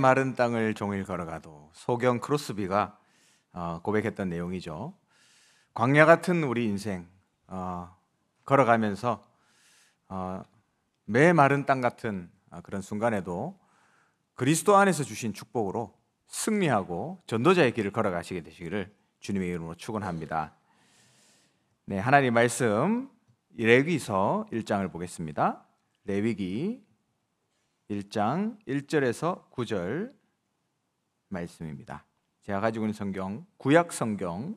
마른 땅을 종일 걸어가도 소경 크로스비가 어, 고백했던 내용이죠. 광야 같은 우리 인생 어, 걸어가면서 어, 매 마른 땅 같은 그런 순간에도 그리스도 안에서 주신 축복으로 승리하고 전도자의 길을 걸어가시게 되시기를 주님의 이름으로 축원합니다. 네, 하나님 말씀 레위기서 1장을 보겠습니다. 레위기 1장 1절에서 9절 말씀입니다. 제가 가지고 있는 성경 구약 성경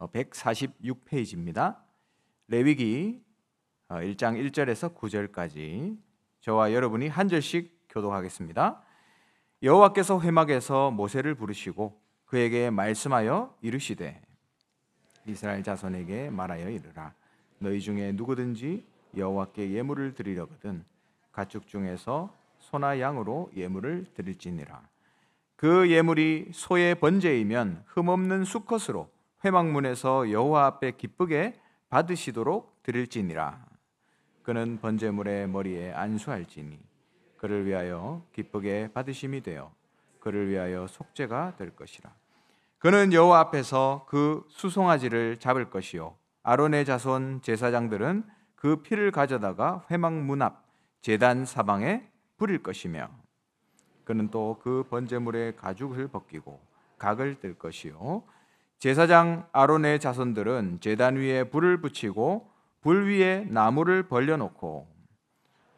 146페이지입니다. 어, 레위기 1장 어, 1절에서 9절까지 저와 여러분이 한 절씩 교독하겠습니다. 여호와께서 회막에서 모세를 부르시고 그에게 말씀하여 이르시되 이스라엘 자손에게 말하여 이르라 너희 중에 누구든지 여호와께 예물을 드리려거든 가축 중에서 소나 양으로 예물을 드릴지니라. 그 예물이 소의 번제이면 흠없는 수컷으로 회막문에서 여호와 앞에 기쁘게 받으시도록 드릴지니라. 그는 번제물의 머리에 안수할지니 그를 위하여 기쁘게 받으심이 되어 그를 위하여 속죄가 될 것이라. 그는 여호와 앞에서 그 수송아지를 잡을 것이요 아론의 자손 제사장들은 그 피를 가져다가 회막 문앞 재단 사방에 부릴 것이며 그는 또 그 번제물의 가죽을 벗기고 각을 뜰 것이요 제사장 아론의 자손들은 재단 위에 불을 붙이고 불 위에 나무를 벌려놓고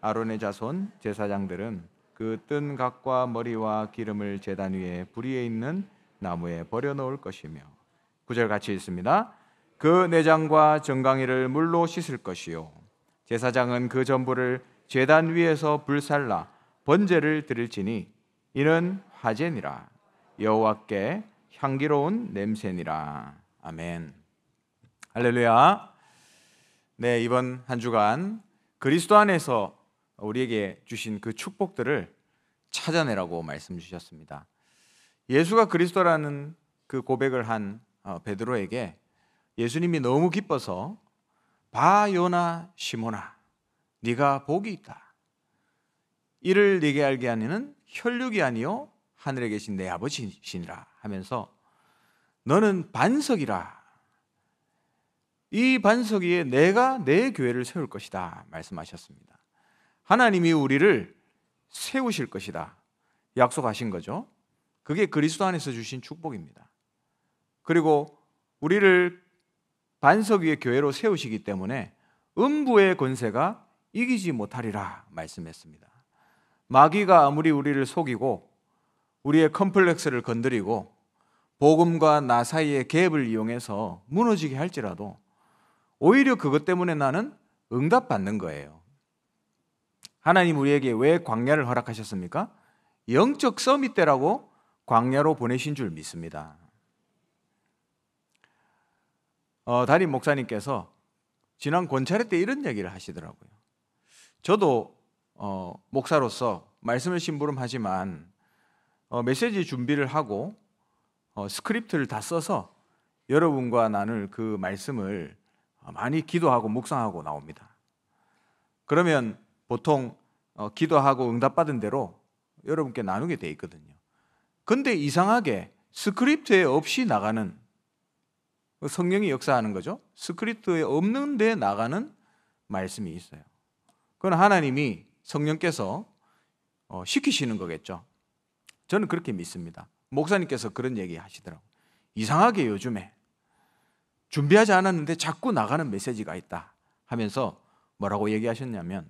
아론의 자손 제사장들은 그 뜬 각과 머리와 기름을 재단 위에 불 위에 있는 나무에 버려놓을 것이며 구절 같이 있습니다. 그 내장과 정강이를 물로 씻을 것이요 제사장은 그 전부를 제단 위에서 불살라 번제를 드릴지니 이는 화제니라 여호와께 향기로운 냄새니라 아멘 할렐루야 네 이번 한 주간 그리스도 안에서 우리에게 주신 그 축복들을 찾아내라고 말씀 주셨습니다 예수가 그리스도라는 그 고백을 한 어, 베드로에게 예수님이 너무 기뻐서 바요나 시모나 네가 복이 있다. 이를 네게 알게 하니는 혈육이 아니요 하늘에 계신 내 아버지시니라 하면서 너는 반석이라 이 반석 위에 내가 내 교회를 세울 것이다 말씀하셨습니다. 하나님이 우리를 세우실 것이다 약속하신 거죠. 그게 그리스도 안에서 주신 축복입니다. 그리고 우리를 반석 위에 교회로 세우시기 때문에 음부의 권세가 이기지 못하리라 말씀했습니다. 마귀가 아무리 우리를 속이고 우리의 컴플렉스를 건드리고 복음과 나 사이의 갭을 이용해서 무너지게 할지라도 오히려 그것 때문에 나는 응답받는 거예요. 하나님 우리에게 왜 광야를 허락하셨습니까? 영적 서밋 때라고 광야로 보내신 줄 믿습니다. 어, 담임 목사님께서 지난 권찰회 때 이런 얘기를 하시더라고요. 저도 어, 목사로서 말씀을 심부름하지만 어, 메시지 준비를 하고 어, 스크립트를 다 써서 여러분과 나눌 그 말씀을 많이 기도하고 묵상하고 나옵니다. 그러면 보통 어, 기도하고 응답받은 대로 여러분께 나누게 돼 있거든요. 근데 이상하게 스크립트에 없이 나가는 성령이 역사하는 거죠. 스크립트에 없는데 나가는 말씀이 있어요. 그건 하나님이 성령께서 어, 시키시는 거겠죠. 저는 그렇게 믿습니다. 목사님께서 그런 얘기 하시더라고요. 이상하게 요즘에 준비하지 않았는데 자꾸 나가는 메시지가 있다 하면서 뭐라고 얘기하셨냐면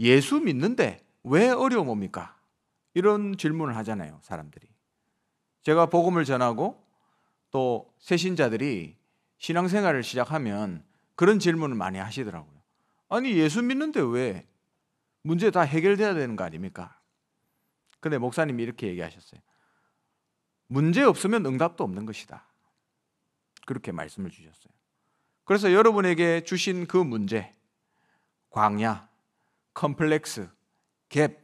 예수 믿는데 왜 어려움 옵니까? 이런 질문을 하잖아요, 사람들이. 제가 복음을 전하고 또 새신자들이 신앙생활을 시작하면 그런 질문을 많이 하시더라고요. 아니 예수 믿는데 왜 문제 다 해결돼야 되는 거 아닙니까? 근데 목사님이 이렇게 얘기하셨어요. 문제 없으면 응답도 없는 것이다. 그렇게 말씀을 주셨어요. 그래서 여러분에게 주신 그 문제, 광야, 컴플렉스, 갭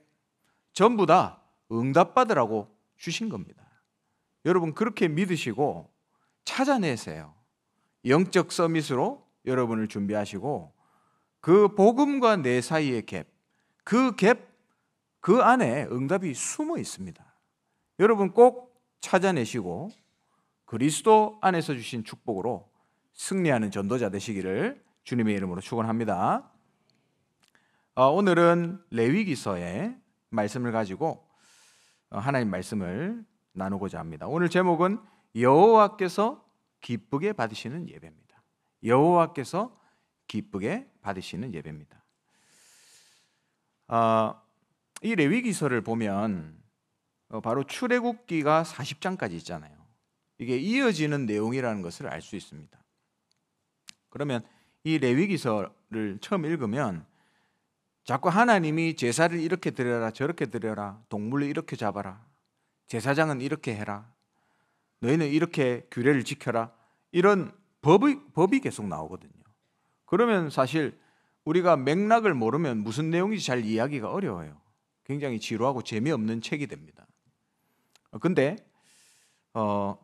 전부 다 응답받으라고 주신 겁니다. 여러분 그렇게 믿으시고 찾아내세요. 영적 서밋으로 여러분을 준비하시고 그 복음과 내 사이의 갭, 그 갭, 그 안에 응답이 숨어 있습니다. 여러분 꼭 찾아내시고 그리스도 안에서 주신 축복으로 승리하는 전도자 되시기를 주님의 이름으로 축원합니다. 어, 오늘은 레위기서의 말씀을 가지고 어, 하나님 말씀을 나누고자 합니다. 오늘 제목은 여호와께서 기쁘게 받으시는 예배입니다. 여호와께서 기쁘게 받으시는 예배입니다. 아, 이 레위기서를 보면 어, 바로 출애굽기가 40장까지 있잖아요. 이게 이어지는 내용이라는 것을 알 수 있습니다. 그러면 이 레위기서를 처음 읽으면 자꾸 하나님이 제사를 이렇게 드려라 저렇게 드려라 동물을 이렇게 잡아라 제사장은 이렇게 해라 너희는 이렇게 규례를 지켜라 이런 법이, 법이 계속 나오거든요. 그러면 사실 우리가 맥락을 모르면 무슨 내용인지 잘 이해하기가 어려워요. 굉장히 지루하고 재미없는 책이 됩니다. 어, 근데 어,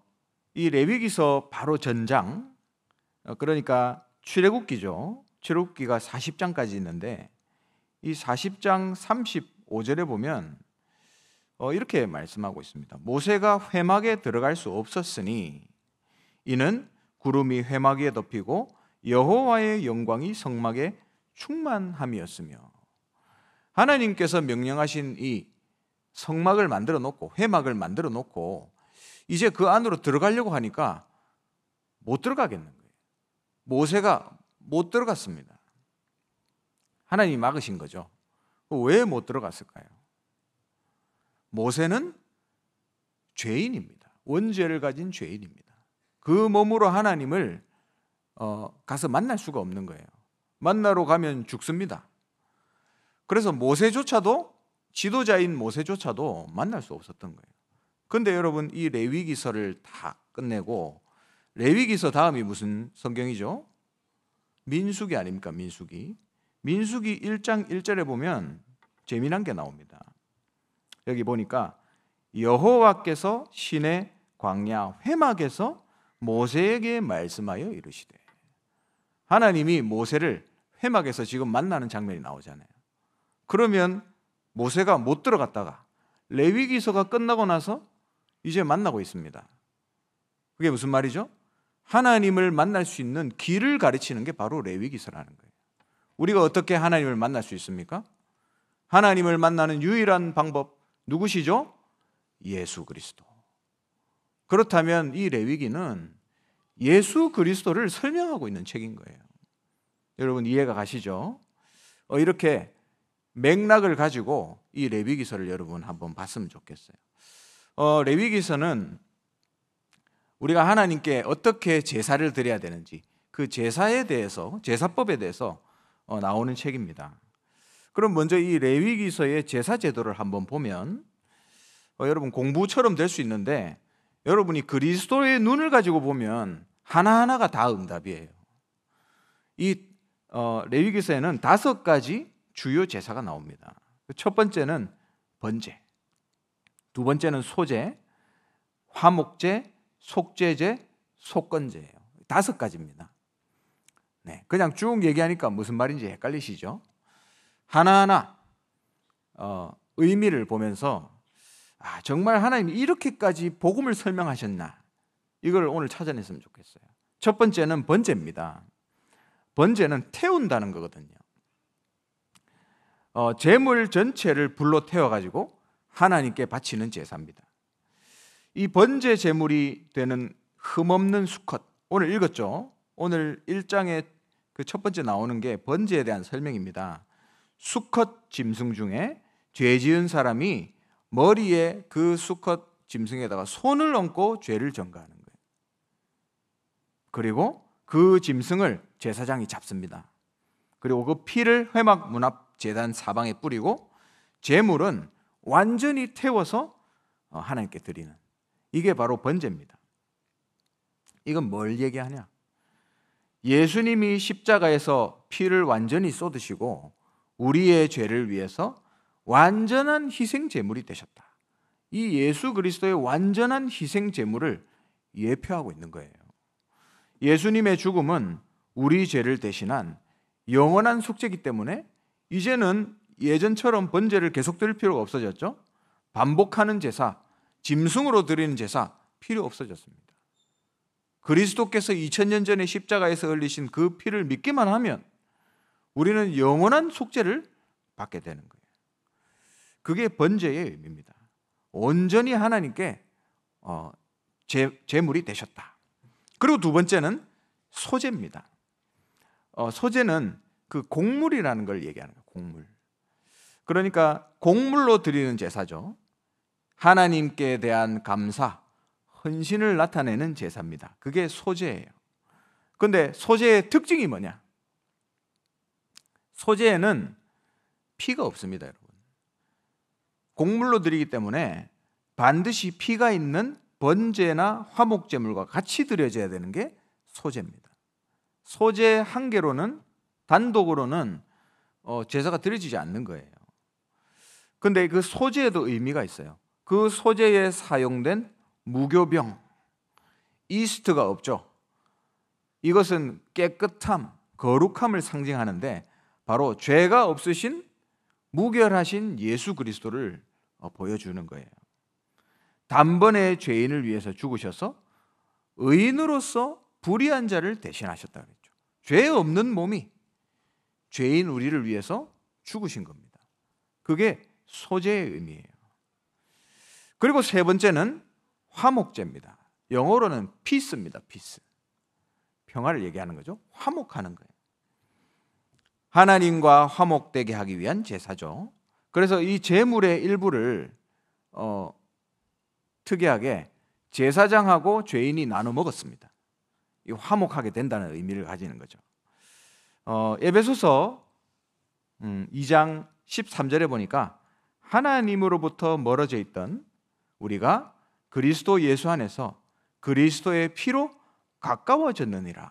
이 레위기서 바로 전장 어, 그러니까 출애굽기죠. 출애굽기가 40장까지 있는데 이 40장 35절에 보면 어, 이렇게 말씀하고 있습니다. 모세가 회막에 들어갈 수 없었으니 이는 구름이 회막 에 덮이고 여호와의 영광이 성막에 충만함이었으며 하나님께서 명령하신 이 성막을 만들어 놓고 회막을 만들어 놓고 이제 그 안으로 들어가려고 하니까 못 들어가겠는 거예요. 모세가 못 들어갔습니다. 하나님이 막으신 거죠. 왜 못 들어갔을까요? 모세는 죄인입니다. 원죄를 가진 죄인입니다. 그 몸으로 하나님을 어, 가서 만날 수가 없는 거예요. 만나러 가면 죽습니다. 그래서 모세조차도 지도자인 모세조차도 만날 수 없었던 거예요. 근데 여러분 이 레위기서를 다 끝내고 레위기서 다음이 무슨 성경이죠? 민수기 아닙니까? 민수기. 민수기 1장 1절에 보면 재미난 게 나옵니다. 여기 보니까 여호와께서 신의 광야 회막에서 모세에게 말씀하여 이르시되 하나님이 모세를 회막에서 지금 만나는 장면이 나오잖아요. 그러면 모세가 못 들어갔다가 레위기서가 끝나고 나서 이제 만나고 있습니다. 그게 무슨 말이죠? 하나님을 만날 수 있는 길을 가르치는 게 바로 레위기서라는 거예요. 우리가 어떻게 하나님을 만날 수 있습니까? 하나님을 만나는 유일한 방법 누구시죠? 예수 그리스도. 그렇다면 이 레위기는 예수 그리스도를 설명하고 있는 책인 거예요. 여러분 이해가 가시죠? 어, 이렇게 맥락을 가지고 이 레위기서를 여러분 한번 봤으면 좋겠어요. 어, 레위기서는 우리가 하나님께 어떻게 제사를 드려야 되는지 그 제사에 대해서 제사법에 대해서 어, 나오는 책입니다. 그럼 먼저 이 레위기서의 제사 제도를 한번 보면 어, 여러분 공부처럼 될 수 있는데 여러분이 그리스도의 눈을 가지고 보면 하나하나가 다 응답이에요. 이 어, 레위기서에는 다섯 가지 주요 제사가 나옵니다. 그 첫 번째는 번제, 두 번째는 소제, 화목제, 속제제, 속건제예요. 다섯 가지입니다. 네, 그냥 쭉 얘기하니까 무슨 말인지 헷갈리시죠? 하나하나 어, 의미를 보면서 아, 정말 하나님 이렇게까지 이 복음을 설명하셨나? 이걸 오늘 찾아냈으면 좋겠어요. 첫 번째는 번제입니다. 번제는 태운다는 거거든요. 어, 재물 전체를 불로 태워가지고 하나님께 바치는 제사입니다. 이 번제 재물이 되는 흠없는 수컷 오늘 읽었죠? 오늘 1장에 그 첫 번째 나오는 게 번제에 대한 설명입니다. 수컷 짐승 중에 죄 지은 사람이 머리에 그 수컷 짐승에다가 손을 얹고 죄를 전가하는 거예요. 그리고 그 짐승을 제사장이 잡습니다. 그리고 그 피를 회막 문앞 제단 사방에 뿌리고 제물은 완전히 태워서 어, 하나님께 드리는 이게 바로 번제입니다. 이건 뭘 얘기하냐? 예수님이 십자가에서 피를 완전히 쏟으시고 우리의 죄를 위해서 완전한 희생 제물이 되셨다. 이 예수 그리스도의 완전한 희생 제물을 예표하고 있는 거예요. 예수님의 죽음은 우리 죄를 대신한 영원한 속죄기 때문에 이제는 예전처럼 번제를 계속 드릴 필요가 없어졌죠. 반복하는 제사, 짐승으로 드리는 제사 필요 없어졌습니다. 그리스도께서 2000년 전에 십자가에서 흘리신 그 피를 믿기만 하면 우리는 영원한 속죄를 받게 되는 거예요. 그게 번제의 의미입니다. 온전히 하나님께 어, 제, 재물이 되셨다. 그리고 두 번째는 소재입니다. 어, 소재는 그 곡물이라는 걸 얘기하는 거예요. 곡물. 그러니까 곡물로 드리는 제사죠. 하나님께 대한 감사, 헌신을 나타내는 제사입니다. 그게 소재예요. 근데 소재의 특징이 뭐냐? 소재에는 피가 없습니다, 여러분. 곡물로 드리기 때문에 반드시 피가 있는 번제나 화목제물과 같이 드려져야 되는 게 소제입니다. 소제 한 개로는 단독으로는 어, 제사가 드려지지 않는 거예요. 근데 그 소재에도 의미가 있어요. 그 소재에 사용된 무교병, 이스트가 없죠. 이것은 깨끗함, 거룩함을 상징하는데 바로 죄가 없으신 무결하신 예수 그리스도를 어, 보여주는 거예요. 단번에 죄인을 위해서 죽으셔서 의인으로서 불의한 자를 대신하셨다 그랬죠. 죄 없는 몸이 죄인 우리를 위해서 죽으신 겁니다. 그게 소재의 의미예요. 그리고 세 번째는 화목제입니다. 영어로는 p e 입니다 p e 평화를 얘기하는 거죠. 화목하는 거예요. 하나님과 화목되게 하기 위한 제사죠. 그래서 이 제물의 일부를 어, 특이하게 제사장하고 죄인이 나눠 먹었습니다. 이 화목하게 된다는 의미를 가지는 거죠. 어, 에베소서 2장 음, 13절에 보니까 하나님으로부터 멀어져 있던 우리가 그리스도 예수 안에서 그리스도의 피로 가까워졌느니라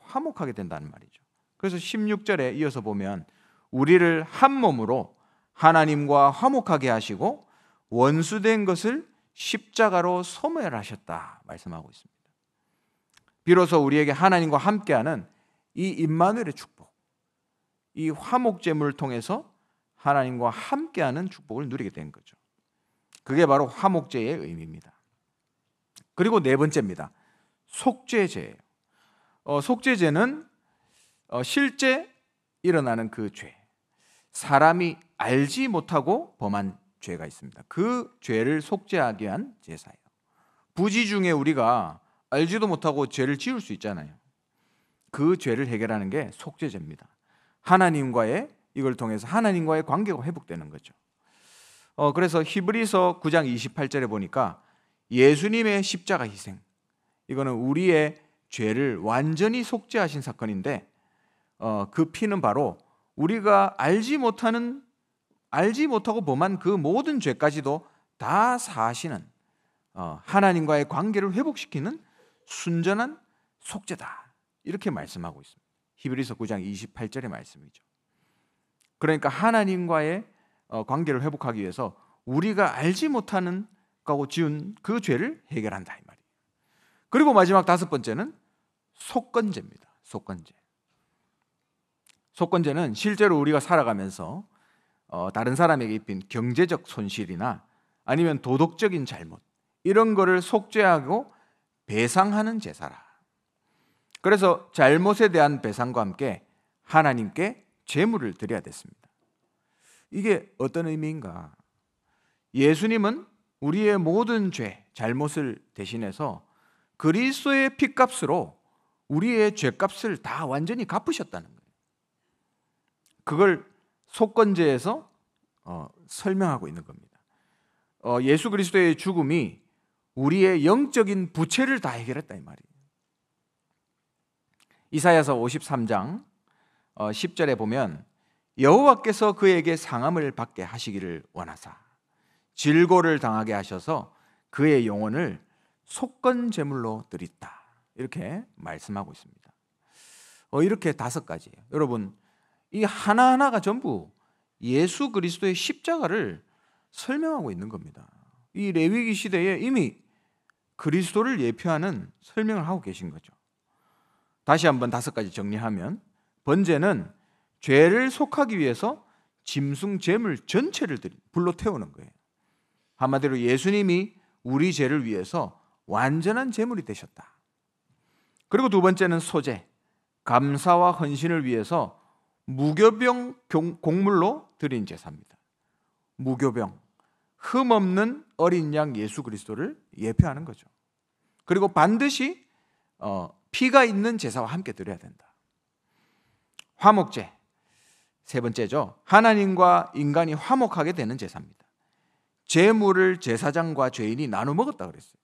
화목하게 된다는 말이죠. 그래서 16절에 이어서 보면 우리를 한 몸으로 하나님과 화목하게 하시고 원수된 것을 십자가로 소멸하셨다 말씀하고 있습니다. 비로소 우리에게 하나님과 함께하는 이 임마누엘의 축복, 이 화목 제물을 통해서 하나님과 함께하는 축복을 누리게 된 거죠. 그게 바로 화목제의 의미입니다. 그리고 네 번째입니다. 속죄제예요. 어, 속죄제는 어, 실제 일어나는 그 죄. 사람이 알지 못하고 범한 죄가 있습니다. 그 죄를 속죄하게 한 제사예요. 부지 중에 우리가 알지도 못하고 죄를 지을 수 있잖아요. 그 죄를 해결하는 게 속죄제입니다. 하나님과의 이걸 통해서 하나님과의 관계가 회복되는 거죠. 어, 그래서 히브리서 9장 28절에 보니까 예수님의 십자가 희생 이거는 우리의 죄를 완전히 속죄하신 사건인데 어, 그 피는 바로 우리가 알지 못하는 알지 못하고 범한 그 모든 죄까지도 다 사시는 어, 하나님과의 관계를 회복시키는 순전한 속죄다 이렇게 말씀하고 있습니다. 히브리서 9장 28절의 말씀이죠. 그러니까 하나님과의 어, 관계를 회복하기 위해서 우리가 알지 못하는 거고 지은 그 죄를 해결한다 이 말이에요. 그리고 마지막 다섯 번째는 속건제입니다. 속건제. 속건제는 실제로 우리가 살아가면서 어, 다른 사람에게 입힌 경제적 손실이나 아니면 도덕적인 잘못 이런 거를 속죄하고 배상하는 제사라. 그래서 잘못에 대한 배상과 함께 하나님께 재물을 드려야 됐습니다. 이게 어떤 의미인가? 예수님은 우리의 모든 죄, 잘못을 대신해서 그리스도의 피값으로 우리의 죄값을 다 완전히 갚으셨다는 거예요. 그걸 속건제에서 어, 설명하고 있는 겁니다. 어, 예수 그리스도의 죽음이 우리의 영적인 부채를 다 해결했다 이 말이에요. 이사야서 53장 어, 10절에 보면 여호와께서 그에게 상함을 받게 하시기를 원하사 질고를 당하게 하셔서 그의 영혼을 속건 제물로 드리다 이렇게 말씀하고 있습니다. 어, 이렇게 다섯 가지예요. 여러분 이 하나하나가 전부 예수 그리스도의 십자가를 설명하고 있는 겁니다. 이 레위기 시대에 이미 그리스도를 예표하는 설명을 하고 계신 거죠. 다시 한번 다섯 가지 정리하면 번제는 죄를 속하기 위해서 짐승 제물 전체를 불로 태우는 거예요. 한마디로 예수님이 우리 죄를 위해서 완전한 제물이 되셨다. 그리고 두 번째는 소재, 감사와 헌신을 위해서 무교병 곡물로 드린 제사입니다. 무교병 흠 없는 어린 양 예수 그리스도를 예표하는 거죠. 그리고 반드시 어, 피가 있는 제사와 함께 드려야 된다. 화목제 세 번째죠. 하나님과 인간이 화목하게 되는 제사입니다. 제물을 제사장과 죄인이 나눠 먹었다 그랬어요.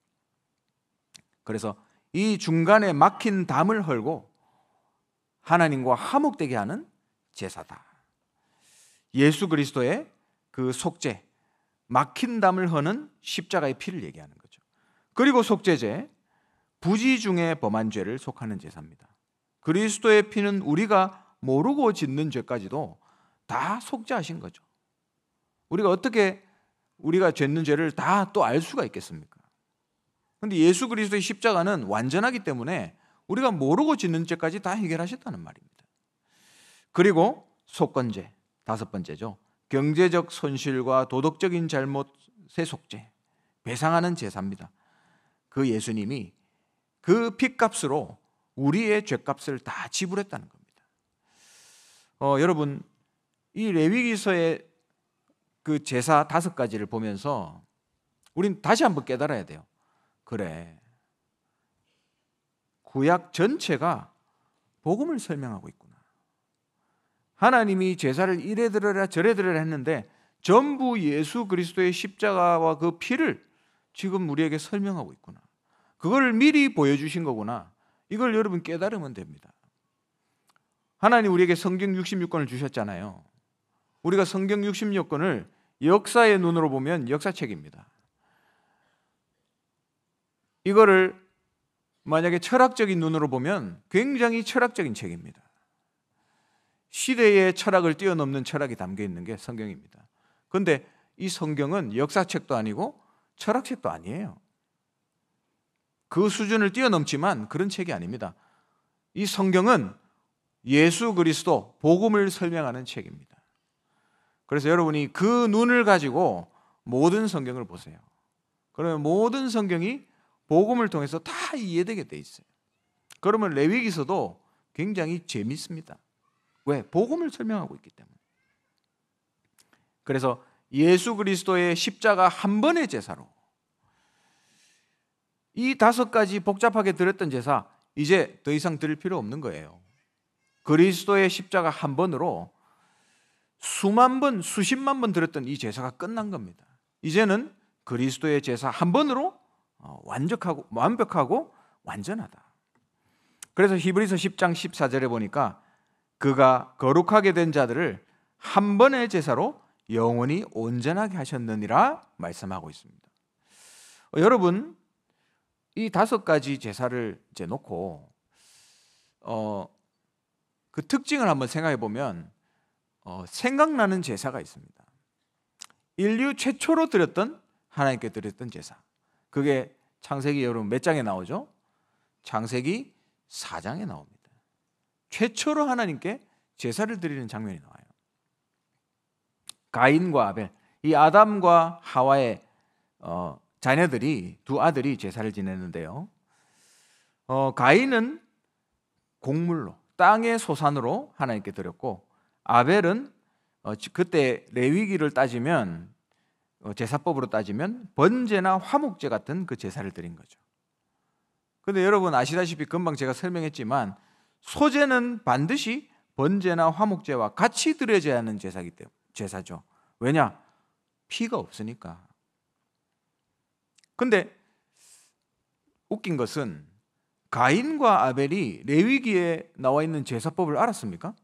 그래서 이 중간에 막힌 담을 헐고 하나님과 화목되게 하는 제사다. 예수 그리스도의 그 속죄, 막힌 담을 허는 십자가의 피를 얘기하는 거죠. 그리고 속죄제, 부지 중에 범한 죄를 속하는 제사입니다. 그리스도의 피는 우리가 모르고 짓는 죄까지도 다 속죄하신 거죠. 우리가 어떻게 우리가 짓는 죄를 다 또 알 수가 있겠습니까? 그런데 예수 그리스도의 십자가는 완전하기 때문에 우리가 모르고 짓는 죄까지 다 해결하셨다는 말입니다. 그리고 속건제 다섯 번째죠. 경제적 손실과 도덕적인 잘못의 속죄 배상하는 제사입니다. 그 예수님이 그 핏값으로 우리의 죄값을 다 지불했다는 겁니다. 어, 여러분 이 레위기서의 그 제사 다섯 가지를 보면서 우린 다시 한번 깨달아야 돼요. 그래 구약 전체가 복음을 설명하고 있고. 하나님이 제사를 이래 들으라 저래 들으라 했는데 전부 예수 그리스도의 십자가와 그 피를 지금 우리에게 설명하고 있구나. 그걸 미리 보여주신 거구나. 이걸 여러분 깨달으면 됩니다. 하나님 우리에게 성경 66권을 주셨잖아요. 우리가 성경 66권을 역사의 눈으로 보면 역사책입니다. 이거를 만약에 철학적인 눈으로 보면 굉장히 철학적인 책입니다. 시대의 철학을 뛰어넘는 철학이 담겨 있는 게 성경입니다. 그런데 이 성경은 역사책도 아니고 철학책도 아니에요. 그 수준을 뛰어넘지만 그런 책이 아닙니다. 이 성경은 예수 그리스도 복음을 설명하는 책입니다. 그래서 여러분이 그 눈을 가지고 모든 성경을 보세요. 그러면 모든 성경이 복음을 통해서 다 이해되게 돼 있어요. 그러면 레위기서도 굉장히 재밌습니다. 왜? 복음을 설명하고 있기 때문에. 그래서 예수 그리스도의 십자가 한 번의 제사로 이 다섯 가지 복잡하게 들었던 제사 이제 더 이상 들을 필요 없는 거예요. 그리스도의 십자가 한 번으로 수만 번, 수십만 번 들었던 이 제사가 끝난 겁니다. 이제는 그리스도의 제사 한 번으로 어, 완벽하고 완벽하고 완전하다. 그래서 히브리서 10장 14절에 보니까 그가 거룩하게 된 자들을 한 번의 제사로 영원히 온전하게 하셨느니라 말씀하고 있습니다. 어, 여러분 이 다섯 가지 제사를 이제 놓고 어, 그 특징을 한번 생각해 보면 어, 생각나는 제사가 있습니다. 인류 최초로 드렸던 하나님께 드렸던 제사. 그게 창세기 여러분 몇 장에 나오죠? 창세기 4장에 나옵니다. 최초로 하나님께 제사를 드리는 장면이 나와요. 가인과 아벨, 이 아담과 하와의 어, 자녀들이 두 아들이 제사를 지냈는데요. 어, 가인은 곡물로 땅의 소산으로 하나님께 드렸고 아벨은 어, 그때 레위기를 따지면 어, 제사법으로 따지면 번제나 화목제 같은 그 제사를 드린 거죠. 근데 여러분 아시다시피 금방 제가 설명했지만 소재는 반드시 번제나 화목제와 같이 드려져야 하는 제사기 때문에 제사죠. 왜냐? 피가 없으니까. 근데 웃긴 것은 가인과 아벨이 레위기에 나와 있는 제사법을 알았습니까?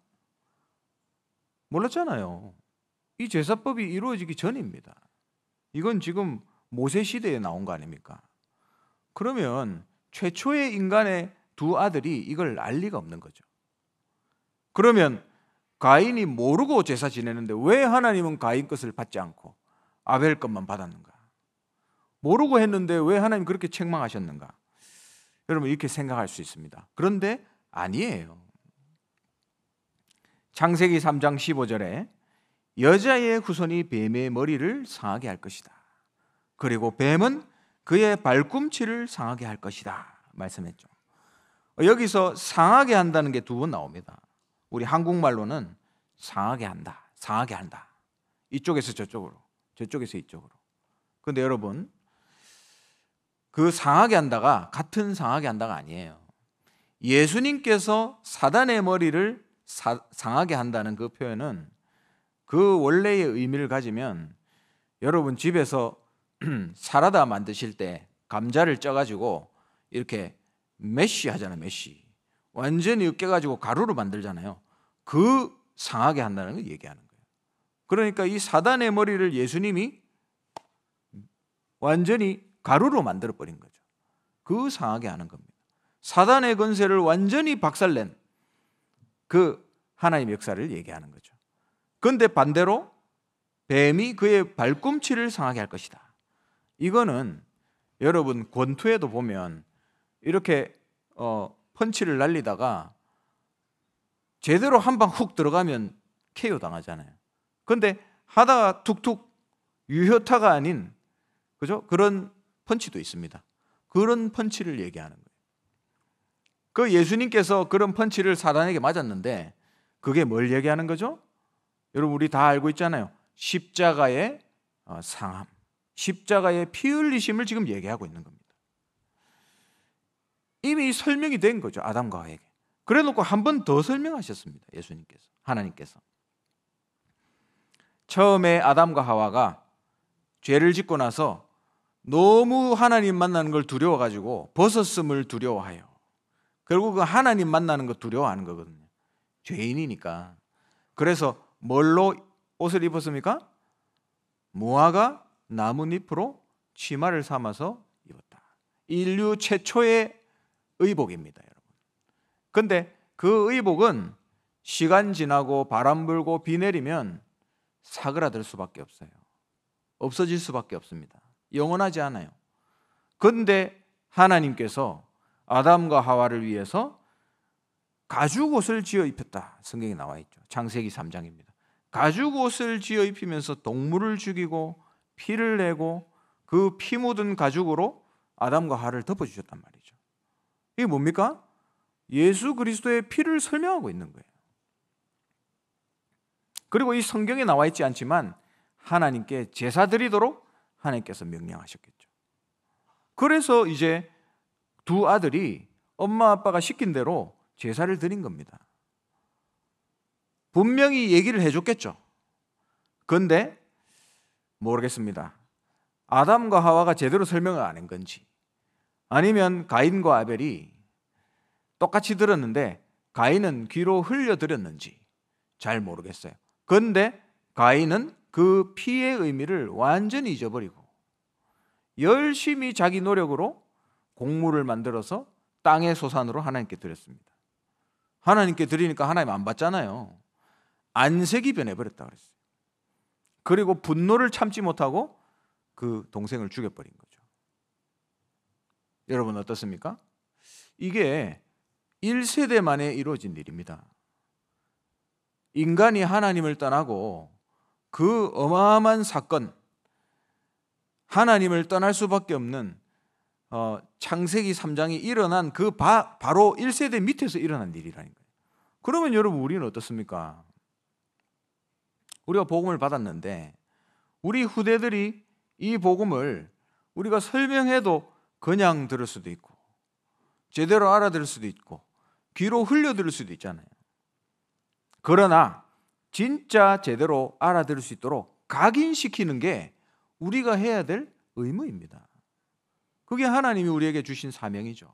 몰랐잖아요. 이 제사법이 이루어지기 전입니다. 이건 지금 모세 시대에 나온 거 아닙니까? 그러면 최초의 인간의 두 아들이 이걸 알 리가 없는 거죠. 그러면 가인이 모르고 제사 지내는데 왜 하나님은 가인 것을 받지 않고 아벨 것만 받았는가? 모르고 했는데 왜 하나님 그렇게 책망하셨는가? 여러분 이렇게 생각할 수 있습니다. 그런데 아니에요. 창세기 3장 15절에 여자의 후손이 뱀의 머리를 상하게 할 것이다. 그리고 뱀은 그의 발꿈치를 상하게 할 것이다. 말씀했죠. 여기서 상하게 한다는 게 두 번 나옵니다. 우리 한국말로는 상하게 한다, 상하게 한다. 이쪽에서 저쪽으로, 저쪽에서 이쪽으로. 그런데 여러분, 그 상하게 한다가 같은 상하게 한다가 아니에요. 예수님께서 사단의 머리를 사, 상하게 한다는 그 표현은 그 원래의 의미를 가지면 여러분 집에서 사라다 만드실 때 감자를 쪄가지고 이렇게 메쉬 하잖아요. 메쉬. 완전히 으깨가지고 가루로 만들잖아요. 그 상하게 한다는 걸 얘기하는 거예요. 그러니까 이 사단의 머리를 예수님이 완전히 가루로 만들어버린 거죠. 그 상하게 하는 겁니다. 사단의 건세를 완전히 박살낸 그 하나님의 역사를 얘기하는 거죠. 그런데 반대로 뱀이 그의 발꿈치를 상하게 할 것이다. 이거는 여러분 권투에도 보면 이렇게 어, 펀치를 날리다가 제대로 한 방 훅 들어가면 KO 당하잖아요. 그런데 하다가 툭툭 유효타가 아닌 그죠? 그런 펀치도 있습니다. 그런 펀치를 얘기하는 거예요. 그 예수님께서 그런 펀치를 사단에게 맞았는데 그게 뭘 얘기하는 거죠? 여러분 우리 다 알고 있잖아요. 십자가의 어, 상함, 십자가의 피 흘리심을 지금 얘기하고 있는 겁니다. 이미 설명이 된 거죠. 아담과 하에게. 그래 놓고 한 번 더 설명하셨습니다. 예수님께서. 하나님께서. 처음에 아담과 하와가 죄를 짓고 나서 너무 하나님 만나는 걸 두려워 가지고 벗었음을 두려워하여. 결국 그 하나님 만나는 거 두려워하는 거거든요. 죄인이니까. 그래서 뭘로 옷을 입었습니까? 무화과 나뭇잎으로 치마를 삼아서 입었다. 인류 최초의 의복입니다, 여러분. 근데 그 의복은 시간 지나고 바람 불고 비 내리면 사그라들 수밖에 없어요. 없어질 수밖에 없습니다. 영원하지 않아요. 근데 하나님께서 아담과 하와를 위해서 가죽 옷을 지어 입혔다. 성경에 나와 있죠. 창세기 3장입니다. 가죽 옷을 지어 입히면서 동물을 죽이고 피를 내고 그 피 묻은 가죽으로 아담과 하를 덮어주셨단 말이죠. 이게 뭡니까? 예수 그리스도의 피를 설명하고 있는 거예요. 그리고 이 성경에 나와 있지 않지만 하나님께 제사 드리도록 하나님께서 명령하셨겠죠. 그래서 이제 두 아들이 엄마 아빠가 시킨 대로 제사를 드린 겁니다. 분명히 얘기를 해줬겠죠. 그런데 모르겠습니다. 아담과 하와가 제대로 설명을 안 한 건지 아니면 가인과 아벨이 똑같이 들었는데 가인은 귀로 흘려들였는지잘 모르겠어요. 그런데 가인은 그 피의 의미를 완전히 잊어버리고 열심히 자기 노력으로 곡물을 만들어서 땅의 소산으로 하나님께 드렸습니다. 하나님께 드리니까 하나님 안 받잖아요. 안색이 변해버렸다 그랬어요. 그리고 분노를 참지 못하고 그 동생을 죽여버린 거죠. 여러분 어떻습니까? 이게 1세대 만에 이루어진 일입니다. 인간이 하나님을 떠나고 그 어마어마한 사건, 하나님을 떠날 수밖에 없는 어, 창세기 3장이 일어난 그 바, 바로 1세대 밑에서 일어난 일이라는 거예요. 그러면 여러분 우리는 어떻습니까? 우리가 복음을 받았는데 우리 후대들이 이 복음을 우리가 설명해도 그냥 들을 수도 있고 제대로 알아들을 수도 있고 귀로 흘려들을 수도 있잖아요. 그러나 진짜 제대로 알아들을 수 있도록 각인시키는 게 우리가 해야 될 의무입니다. 그게 하나님이 우리에게 주신 사명이죠.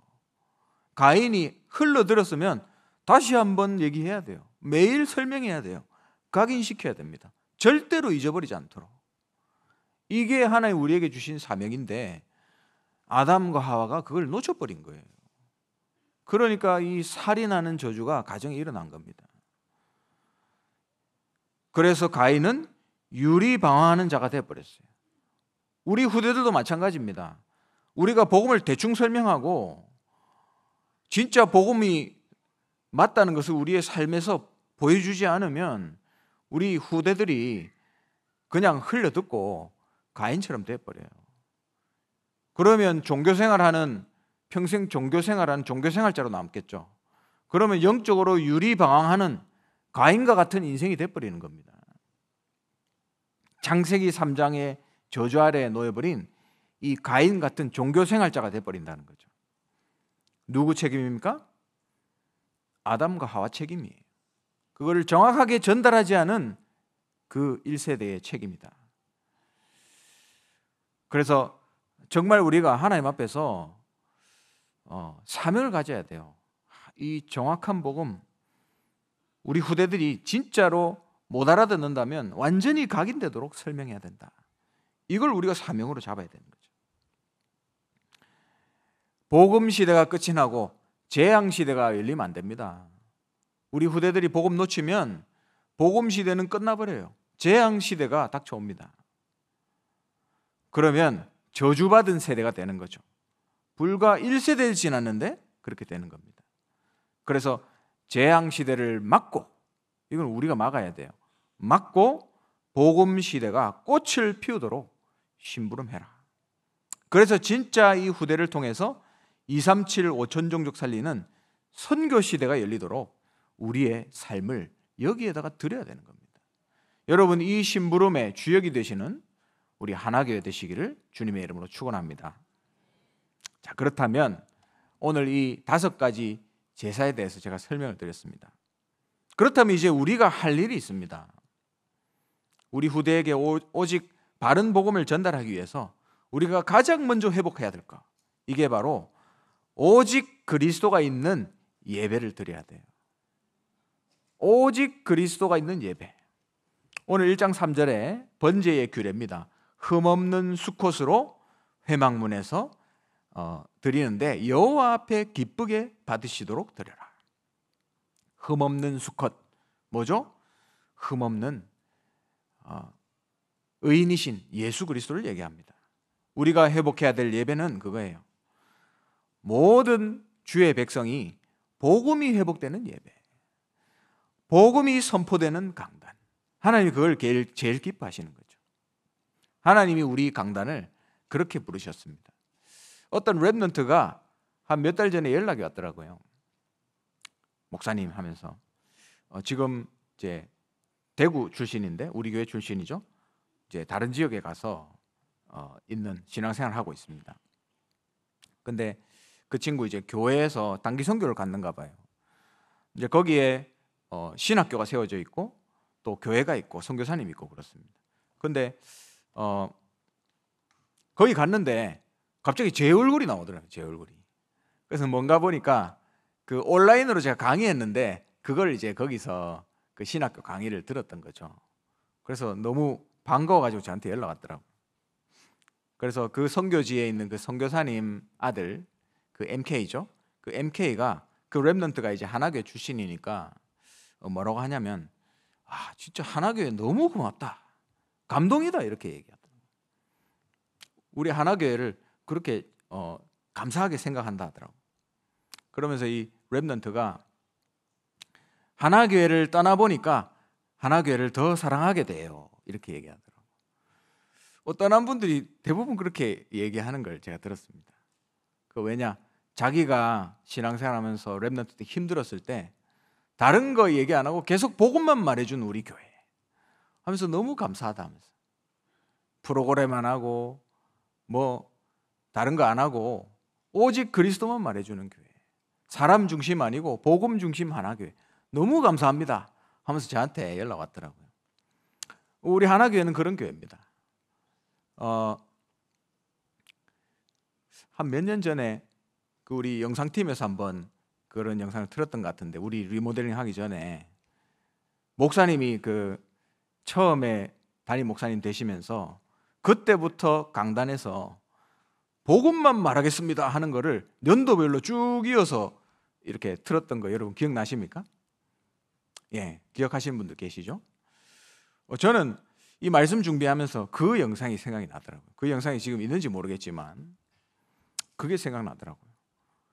가인이 흘러들었으면 다시 한번 얘기해야 돼요. 매일 설명해야 돼요. 각인시켜야 됩니다. 절대로 잊어버리지 않도록. 이게 하나님 우리에게 주신 사명인데 아담과 하와가 그걸 놓쳐버린 거예요. 그러니까 이 살인하는 저주가 가정에 일어난 겁니다. 그래서 가인은 유리 방황하는 자가 되어버렸어요. 우리 후대들도 마찬가지입니다. 우리가 복음을 대충 설명하고 진짜 복음이 맞다는 것을 우리의 삶에서 보여주지 않으면 우리 후대들이 그냥 흘려듣고 가인처럼 돼버려요. 그러면 종교생활하는 평생 종교생활하는 종교생활자로 남겠죠. 그러면 영적으로 유리방황하는 가인과 같은 인생이 돼버리는 겁니다. 장세기 3장의 저주 아래 놓여버린 이 가인 같은 종교생활자가 돼버린다는 거죠. 누구 책임입니까? 아담과 하와 책임이에요. 그걸 정확하게 전달하지 않은 그 1세대의 책임이다. 그래서 정말 우리가 하나님 앞에서 어, 사명을 가져야 돼요. 이 정확한 복음 우리 후대들이 진짜로 못 알아듣는다면 완전히 각인되도록 설명해야 된다. 이걸 우리가 사명으로 잡아야 되는 거죠. 복음 시대가 끝이 나고 재앙 시대가 열리면 안 됩니다. 우리 후대들이 복음 놓치면 복음 시대는 끝나버려요. 재앙 시대가 닥쳐옵니다. 그러면 저주받은 세대가 되는 거죠. 불과 1세대를 지났는데 그렇게 되는 겁니다. 그래서 재앙 시대를 막고 이건 우리가 막아야 돼요. 막고 복음 시대가 꽃을 피우도록 심부름해라. 그래서 진짜 이 후대를 통해서 237 5천 종족 살리는 선교 시대가 열리도록 우리의 삶을 여기에다가 드려야 되는 겁니다. 여러분 이 심부름의 주역이 되시는 우리 하나교회 되시기를 주님의 이름으로 축원합니다. 자, 그렇다면 오늘 이 다섯 가지 제사에 대해서 제가 설명을 드렸습니다. 그렇다면 이제 우리가 할 일이 있습니다. 우리 후대에게 오직 바른 복음을 전달하기 위해서 우리가 가장 먼저 회복해야 될 것. 이게 바로 오직 그리스도가 있는 예배를 드려야 돼요. 오직 그리스도가 있는 예배. 오늘 1장 3절에 번제의 규례입니다. 흠없는 수컷으로 회막문에서 어, 드리는데 여호와 앞에 기쁘게 받으시도록 드려라. 흠없는 수컷 뭐죠? 흠없는 어, 의인이신 예수 그리스도를 얘기합니다. 우리가 회복해야 될 예배는 그거예요. 모든 주의 백성이 복음이 회복되는 예배, 복음이 선포되는 강단. 하나님 그걸 제일, 제일 기뻐하시는 거예요. 하나님이 우리 강단을 그렇게 부르셨습니다. 어떤 랩넌트가 한 몇 달 전에 연락이 왔더라고요. 목사님 하면서 어, 지금 이제 대구 출신인데 우리 교회 출신이죠. 이제 다른 지역에 가서 어, 있는 신앙생활 하고 있습니다. 근데 그 친구 이제 교회에서 단기 선교를 갔는가 봐요. 이제 거기에 어, 신학교가 세워져 있고 또 교회가 있고 선교사님 있고 그렇습니다. 근데 어 거기 갔는데 갑자기 제 얼굴이 나오더라고요. 제 얼굴이. 그래서 뭔가 보니까 그 온라인으로 제가 강의했는데 그걸 이제 거기서 그 신학교 강의를 들었던 거죠. 그래서 너무 반가워가지고 저한테 연락 왔더라고. 그래서 그 선교지에 있는 그 선교사님 아들 그 MK죠. 그 MK가 그 랩런트가 이제 한학교 출신이니까 어, 뭐라고 하냐면 아 진짜 한학교에 너무 고맙다. 감동이다 이렇게 얘기하다. 우리 하나 교회를 그렇게 어, 감사하게 생각한다 하더라고. 그러면서 이랩런트가 하나 교회를 떠나 보니까 하나 교회를 더 사랑하게 돼요. 이렇게 얘기하더라고. 어, 떠난 분들이 대부분 그렇게 얘기하는 걸 제가 들었습니다. 그 왜냐? 자기가 신앙생활하면서 랩런트때 힘들었을 때 다른 거 얘기 안 하고 계속 복음만 말해준 우리 교회. 하면서 너무 감사하다면서 프로그램 안 하고 뭐 다른 거 안 하고 오직 그리스도만 말해주는 교회 사람 중심 아니고 복음 중심 하나 교회 너무 감사합니다 하면서 저한테 연락 왔더라고요. 우리 하나 교회는 그런 교회입니다. 어, 한 몇 년 전에 그 우리 영상팀에서 한번 그런 영상을 틀었던 것 같은데 우리 리모델링 하기 전에 목사님이 그 처음에 담임 목사님 되시면서 그때부터 강단에서 복음만 말하겠습니다 하는 거를 연도별로 쭉 이어서 이렇게 틀었던 거 여러분 기억나십니까? 예, 기억하시는 분들 계시죠? 어, 저는 이 말씀 준비하면서 그 영상이 생각이 나더라고요. 그 영상이 지금 있는지 모르겠지만 그게 생각나더라고요.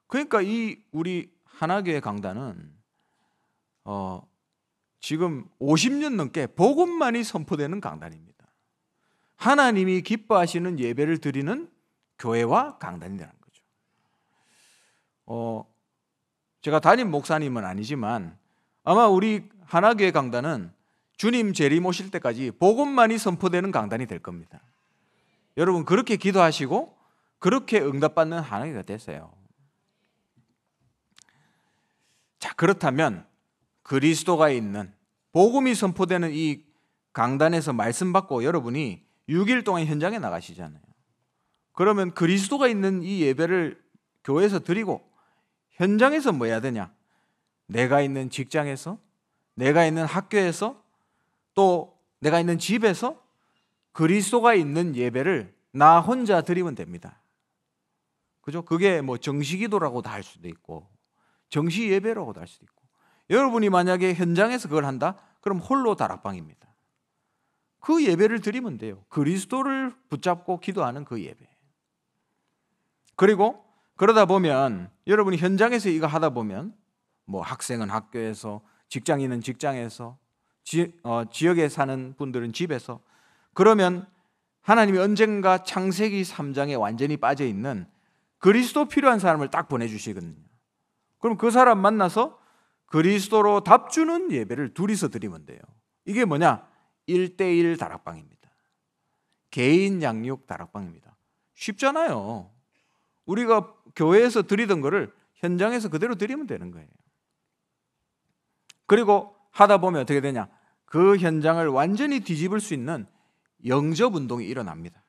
그러니까 이 우리 하나교회 강단은 어, 지금 50년 넘게 복음만이 선포되는 강단입니다. 하나님이 기뻐하시는 예배를 드리는 교회와 강단이라는 거죠. 어, 제가 담임 목사님은 아니지만 아마 우리 하나교회 강단은 주님 재림 오실 때까지 복음만이 선포되는 강단이 될 겁니다. 여러분 그렇게 기도하시고 그렇게 응답받는 하나님이 되세요. 자 그렇다면 그리스도가 있는 복음이 선포되는 이 강단에서 말씀 받고 여러분이 6일 동안 현장에 나가시잖아요. 그러면 그리스도가 있는 이 예배를 교회에서 드리고 현장에서 뭐 해야 되냐? 내가 있는 직장에서, 내가 있는 학교에서, 또 내가 있는 집에서 그리스도가 있는 예배를 나 혼자 드리면 됩니다. 그죠? 그게 뭐정식기도라고도할 수도 있고 정식 예배라고도 할 수도 있고 여러분이 만약에 현장에서 그걸 한다? 그럼 홀로 다락방입니다. 그 예배를 드리면 돼요. 그리스도를 붙잡고 기도하는 그 예배. 그리고 그러다 보면 여러분이 현장에서 이거 하다 보면 뭐 학생은 학교에서 직장인은 직장에서 지, 어, 지역에 사는 분들은 집에서 그러면 하나님이 언젠가 창세기 3장에 완전히 빠져 있는 그리스도 필요한 사람을 딱 보내주시거든요. 그럼 그 사람 만나서 그리스도로 답주는 예배를 둘이서 드리면 돼요. 이게 뭐냐? 1대1 다락방입니다. 개인 양육 다락방입니다. 쉽잖아요. 우리가 교회에서 드리던 거를 현장에서 그대로 드리면 되는 거예요. 그리고 하다 보면 어떻게 되냐? 그 현장을 완전히 뒤집을 수 있는 영접 운동이 일어납니다.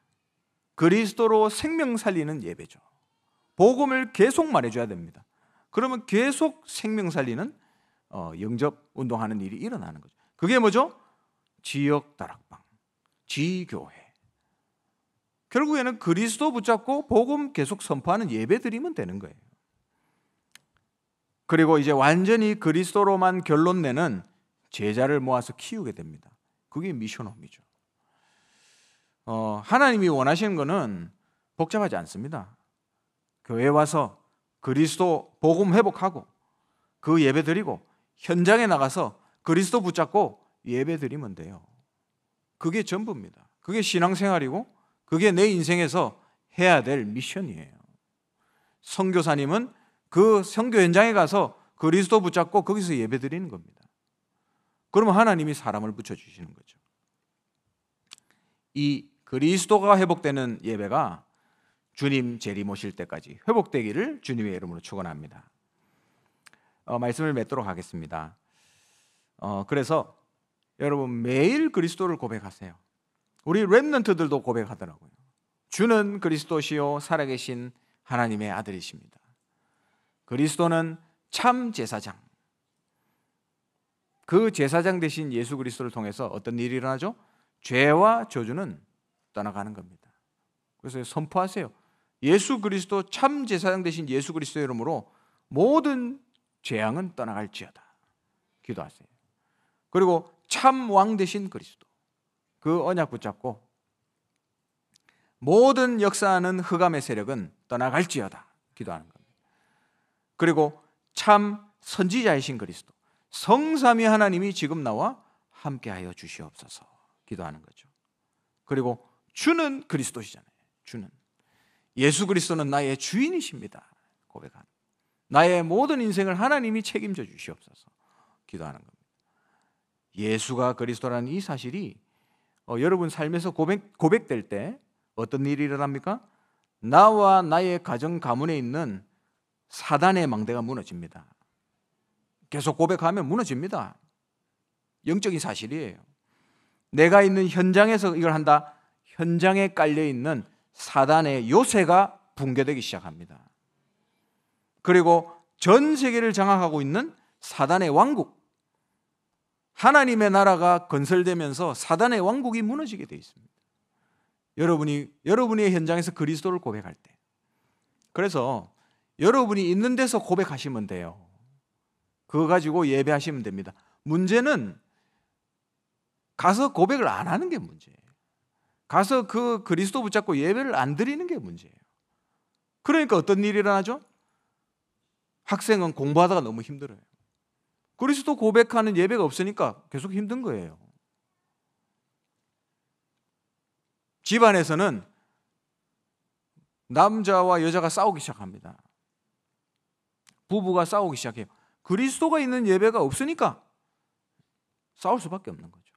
그리스도로 생명 살리는 예배죠. 복음을 계속 말해줘야 됩니다. 그러면 계속 생명 살리는 어, 영접 운동하는 일이 일어나는 거죠. 그게 뭐죠? 지역 다락방, 지교회. 결국에는 그리스도 붙잡고 복음 계속 선포하는 예배 드리면 되는 거예요. 그리고 이제 완전히 그리스도로만 결론 내는 제자를 모아서 키우게 됩니다. 그게 미션홈이죠. 어, 하나님이 원하시는 것은 복잡하지 않습니다. 교회 와서 그리스도 복음 회복하고 그 예배 드리고 현장에 나가서 그리스도 붙잡고 예배 드리면 돼요. 그게 전부입니다. 그게 신앙생활이고 그게 내 인생에서 해야 될 미션이에요. 성교사님은그성교 현장에 가서 그리스도 붙잡고 거기서 예배 드리는 겁니다. 그러면 하나님이 사람을 붙여 주시는 거죠. 이 그리스도가 회복되는 예배가 주님 재림 오실 때까지 회복되기를 주님의 이름으로 축원합니다. 어, 말씀을 맺도록 하겠습니다. 어, 그래서 여러분 매일 그리스도를 고백하세요. 우리 랩런트들도 고백하더라고요. 주는 그리스도시요 살아계신 하나님의 아들이십니다. 그리스도는 참 제사장. 그 제사장 대신 예수 그리스도를 통해서 어떤 일이 일어나죠? 죄와 저주는 떠나가는 겁니다. 그래서 선포하세요. 예수 그리스도 참 제사장 대신 예수 그리스도 이름으로 모든 재앙은 떠나갈지어다. 기도하세요. 그리고 참 왕 되신 그리스도. 그 언약 붙잡고 모든 역사하는 흑암의 세력은 떠나갈지어다. 기도하는 겁니다. 그리고 참 선지자이신 그리스도. 성삼위 하나님이 지금 나와 함께하여 주시옵소서. 기도하는 거죠. 그리고 주는 그리스도시잖아요. 주는 예수 그리스도는 나의 주인이십니다. 고백하는. 나의 모든 인생을 하나님이 책임져 주시옵소서. 기도하는 겁니다. 예수가 그리스도라는 이 사실이 어, 여러분 삶에서 고백, 고백될 때 어떤 일이 일어납니까? 나와 나의 가정 가문에 있는 사단의 망대가 무너집니다. 계속 고백하면 무너집니다. 영적인 사실이에요. 내가 있는 현장에서 이걸 한다. 현장에 깔려 있는 사단의 요새가 붕괴되기 시작합니다. 그리고 전 세계를 장악하고 있는 사단의 왕국. 하나님의 나라가 건설되면서 사단의 왕국이 무너지게 되어 있습니다. 여러분이 여러분의 현장에서 그리스도를 고백할 때. 그래서 여러분이 있는 데서 고백하시면 돼요. 그거 가지고 예배하시면 됩니다. 문제는 가서 고백을 안 하는 게 문제예요. 가서 그 그리스도 붙잡고 예배를 안 드리는 게 문제예요. 그러니까 어떤 일이 일어나죠? 학생은 공부하다가 너무 힘들어요. 그리스도 고백하는 예배가 없으니까 계속 힘든 거예요. 집안에서는 남자와 여자가 싸우기 시작합니다. 부부가 싸우기 시작해요. 그리스도가 있는 예배가 없으니까 싸울 수밖에 없는 거죠.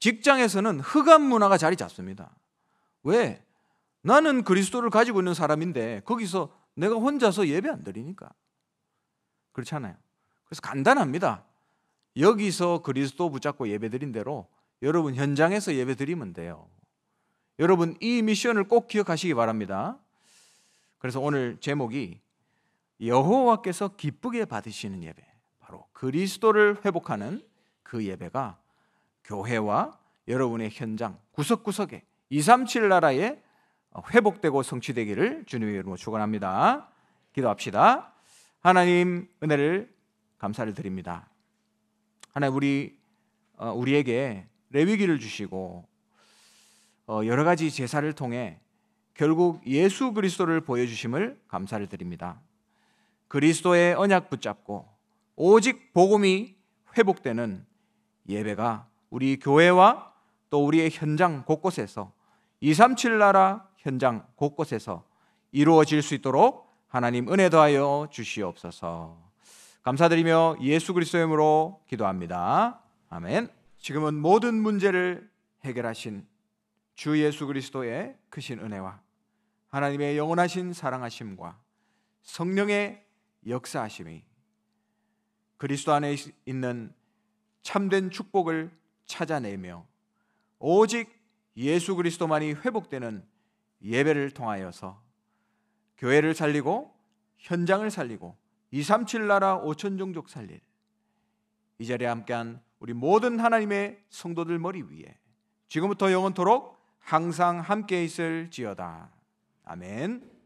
직장에서는 흑암 문화가 자리 잡습니다. 왜? 나는 그리스도를 가지고 있는 사람인데 거기서 내가 혼자서 예배 안 드리니까. 그렇잖아요. 그래서 간단합니다. 여기서 그리스도 붙잡고 예배 드린 대로 여러분 현장에서 예배 드리면 돼요. 여러분 이 미션을 꼭 기억하시기 바랍니다. 그래서 오늘 제목이 여호와께서 기쁘게 받으시는 예배. 바로 그리스도를 회복하는 그 예배가 교회와 여러분의 현장 구석구석에 237 나라에 회복되고 성취되기를 주님의 이름으로 축원합니다. 기도합시다. 하나님 은혜를 감사를 드립니다. 하나님 우리 어, 우리에게 레위기를 주시고 어, 여러 가지 제사를 통해 결국 예수 그리스도를 보여주심을 감사를 드립니다. 그리스도의 언약 붙잡고 오직 복음이 회복되는 예배가 우리 교회와 또 우리의 현장 곳곳에서 237 나라 현장 곳곳에서 이루어질 수 있도록 하나님 은혜 더하여 주시옵소서. 감사드리며 예수 그리스도의 이름으로 기도합니다. 아멘. 지금은 모든 문제를 해결하신 주 예수 그리스도의 크신 은혜와 하나님의 영원하신 사랑하심과 성령의 역사하심이 그리스도 안에 있는 참된 축복을 찾아내며 오직 예수 그리스도만이 회복되는 예배를 통하여서 교회를 살리고 현장을 살리고 237 나라 5천 종족 살릴 이 자리에 함께한 우리 모든 하나님의 성도들 머리 위에 지금부터 영원토록 항상 함께 있을지어다. 아멘.